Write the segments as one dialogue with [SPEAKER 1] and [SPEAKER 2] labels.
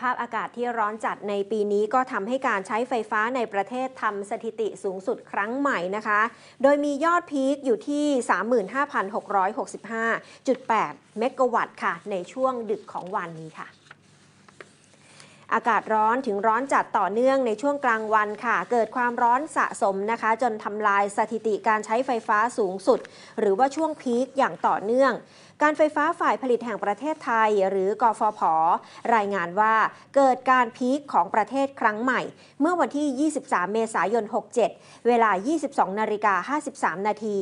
[SPEAKER 1] ภาพอากาศที่ร้อนจัดในปีนี้ก็ทำให้การใช้ไฟฟ้าในประเทศทำสถิติสูงสุดครั้งใหม่นะคะ โดยมียอดพีคอยู่ที่ 35,665.8เมกะวัตต์ค่ะในช่วงดึกของวันนี้ค่ะอากาศร้อนถึงร้อนจัดต่อเนื่องในช่วงกลางวันค่ะ เกิดความร้อนสะสมนะคะ จนทำลายสถิติการใช้ไฟฟ้าสูงสุด หรือว่าช่วงพีคอย่างต่อเนื่อง การไฟฟ้าฝ่ายผลิตแห่งประเทศไทยหรือกอฟผ รายงานว่า เกิดการพีคของประเทศครั้งใหม่ เมื่อวันที่ 23 เมษายน 67 เวลา 22 นาฬิกา53 นาที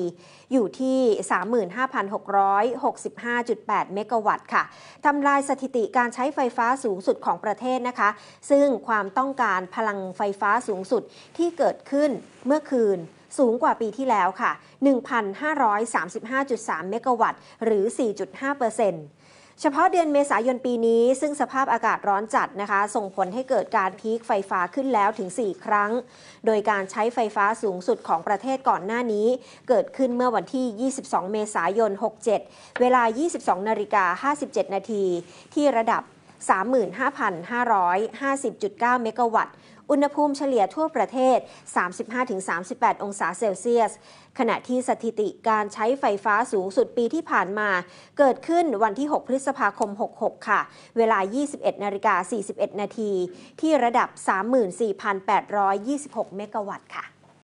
[SPEAKER 1] อยู่ที่ 35,665.8 เมกะวัตต์ค่ะทำลายสถิติการใช้ไฟฟ้าสูงสุดของประเทศนะคะคะซึ่งความต้องการพลังไฟฟ้าสูงสุดที่เกิดขึ้นเมื่อคืนสูงกว่าปีที่แล้วค่ะ 1,535.3 เมกะวัตต์ หรือ 4.5%เอร์เซ็นต์เฉพาะเดือนเมษายนปีนี้ซึ่งสภาพอากาศร้อนจัดนะคะ ส่งผลให้เกิดการพีคไฟฟ้าขึ้นแล้วถึง 4 ครั้ง โดยการใช้ไฟฟ้าสูงสุดของประเทศก่อนหน้านี้ เกิดขึ้นเมื่อวันที่ 22 เมษายน 67 เวลา 22 นาฬิกา 57 นาทีที่ระดับ35,550.9เมกะวัตต์อุณหภูมิเฉลี่ยทั่วประเทศ 35-38 องศาเซลเซียส ขณะที่สถิติการใช้ไฟฟ้าสูงสุดปีที่ผ่านมา เกิดขึ้นวันที่ 6 พฤษภาคม66 ค่ะ เวลา 21นาฬิกา41 นาที ที่ระดับ 34,826เมกะวัตต์ค่ะ